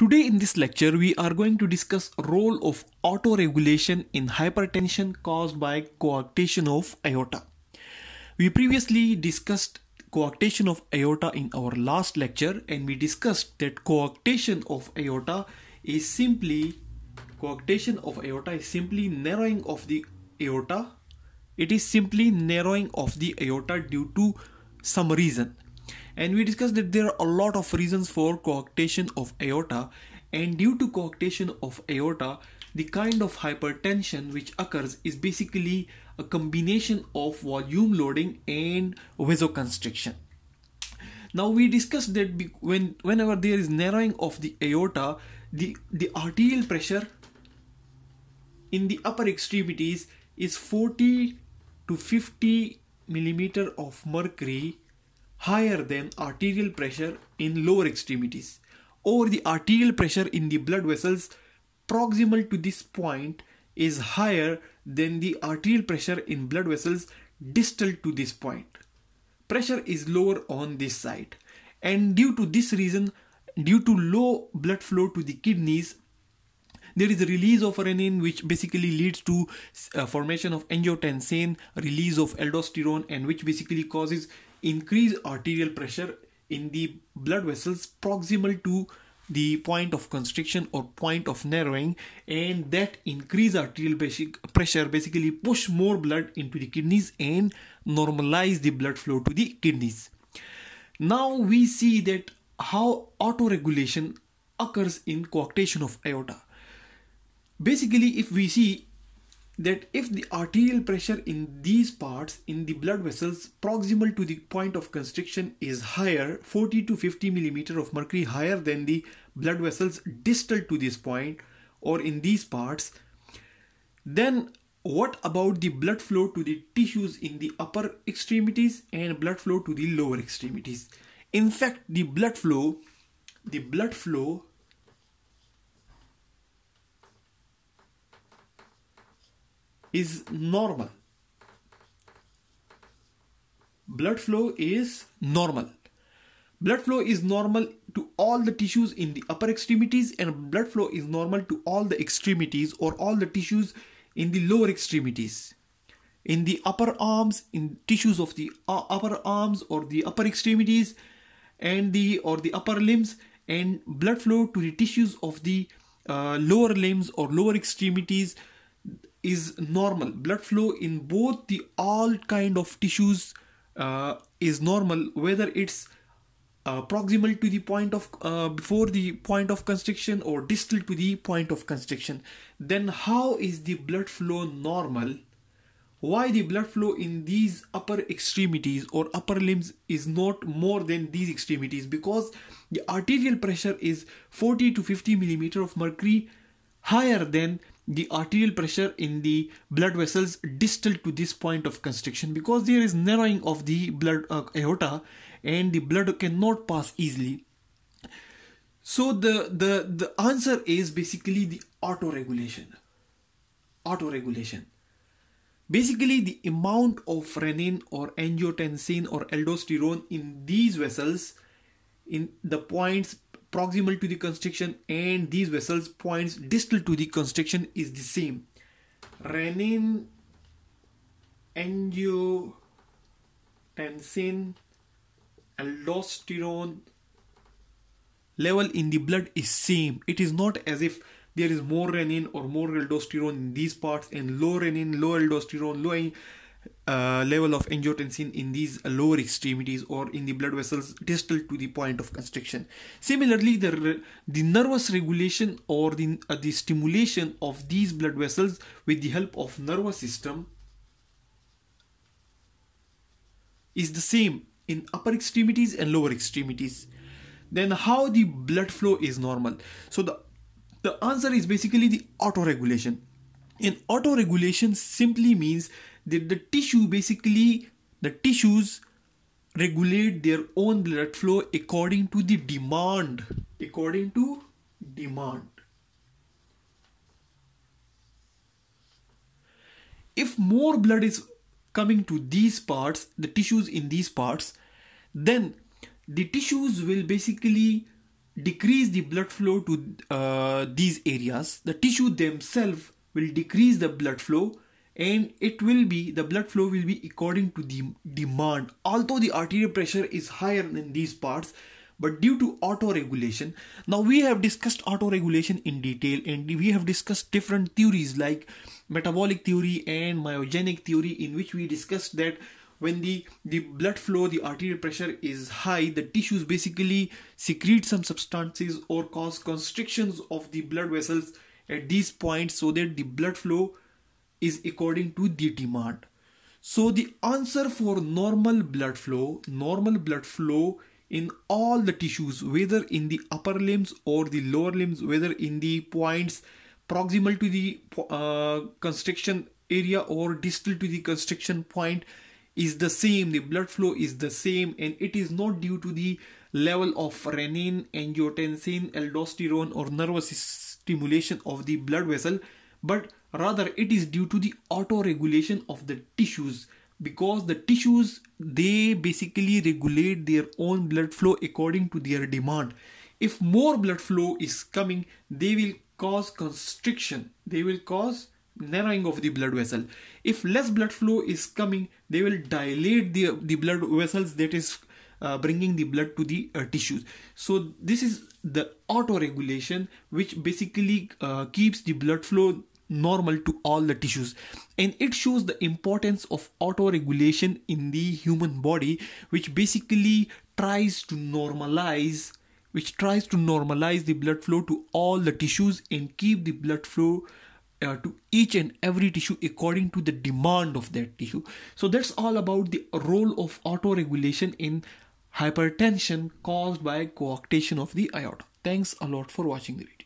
Today in this lecture, we are going to discuss role of autoregulation in hypertension caused by coarctation of aorta. We previously discussed coarctation of aorta in our last lecture and we discussed that coarctation of aorta is simply coarctation of aorta is simply narrowing of the aorta. It is simply narrowing of the aorta due to some reason and we discussed that there are a lot of reasons for coarctation of aorta and due to coarctation of aorta the kind of hypertension which occurs is basically a combination of volume loading and vasoconstriction now we discussed that when whenever there is narrowing of the aorta the the arterial pressure in the upper extremities is 40 to 50 millimeter of mercury higher than arterial pressure in lower extremities or the arterial pressure in the blood vessels proximal to this point is higher than the arterial pressure in blood vessels distal to this point. Pressure is lower on this side and due to this reason due to low blood flow to the kidneys there is a release of renin which basically leads to uh, formation of angiotensin release of aldosterone and which basically causes increase arterial pressure in the blood vessels proximal to the point of constriction or point of narrowing and that increase arterial basic pressure basically push more blood into the kidneys and normalize the blood flow to the kidneys now we see that how autoregulation occurs in coarctation of aorta basically if we see that if the arterial pressure in these parts in the blood vessels proximal to the point of constriction is higher 40 to 50 millimeter of mercury higher than the blood vessels distal to this point or in these parts then what about the blood flow to the tissues in the upper extremities and blood flow to the lower extremities in fact the blood flow the blood flow is normal. Blood flow is normal. Blood flow is normal to all the tissues in the upper extremities, and blood flow is normal to all the extremities or all the tissues in the lower extremities. In the upper arms, in tissues of the uh, upper arms or the upper extremities, and the or the upper limbs, and blood flow to the tissues of the uh, lower limbs or lower extremities is normal. Blood flow in both the all kind of tissues uh, is normal, whether it's uh, proximal to the point of uh, before the point of constriction or distal to the point of constriction. Then how is the blood flow normal? Why the blood flow in these upper extremities or upper limbs is not more than these extremities? Because the arterial pressure is 40 to 50 millimeter of mercury higher than the arterial pressure in the blood vessels distal to this point of constriction because there is narrowing of the blood uh, aorta and the blood cannot pass easily so the the the answer is basically the autoregulation autoregulation basically the amount of renin or angiotensin or aldosterone in these vessels in the points proximal to the constriction and these vessels points distal to the constriction is the same. Renin, angiotensin aldosterone level in the blood is same. It is not as if there is more renin or more aldosterone in these parts and low renin, low aldosterone, low uh, level of angiotensin in these lower extremities or in the blood vessels distal to the point of constriction. Similarly, the, the nervous regulation or the, uh, the stimulation of these blood vessels with the help of nervous system is the same in upper extremities and lower extremities. Then how the blood flow is normal? So the, the answer is basically the autoregulation. And autoregulation simply means the, the tissue basically the tissues regulate their own blood flow according to the demand according to demand if more blood is coming to these parts the tissues in these parts then the tissues will basically decrease the blood flow to uh, these areas the tissue themselves will decrease the blood flow and it will be the blood flow will be according to the demand although the arterial pressure is higher in these parts but due to autoregulation now we have discussed autoregulation in detail and we have discussed different theories like metabolic theory and myogenic theory in which we discussed that when the, the blood flow, the arterial pressure is high, the tissues basically secrete some substances or cause constrictions of the blood vessels at these points so that the blood flow is according to the demand. So the answer for normal blood flow, normal blood flow in all the tissues, whether in the upper limbs or the lower limbs, whether in the points proximal to the uh, constriction area or distal to the constriction point is the same. The blood flow is the same and it is not due to the level of renin, angiotensin, aldosterone or nervous stimulation of the blood vessel but rather it is due to the auto regulation of the tissues because the tissues they basically regulate their own blood flow according to their demand if more blood flow is coming they will cause constriction they will cause narrowing of the blood vessel if less blood flow is coming they will dilate the the blood vessels that is uh, bringing the blood to the uh, tissues so this is the auto regulation which basically uh, keeps the blood flow normal to all the tissues and it shows the importance of autoregulation in the human body which basically tries to normalize which tries to normalize the blood flow to all the tissues and keep the blood flow uh, to each and every tissue according to the demand of that tissue so that's all about the role of autoregulation in hypertension caused by coarctation of the aorta thanks a lot for watching the video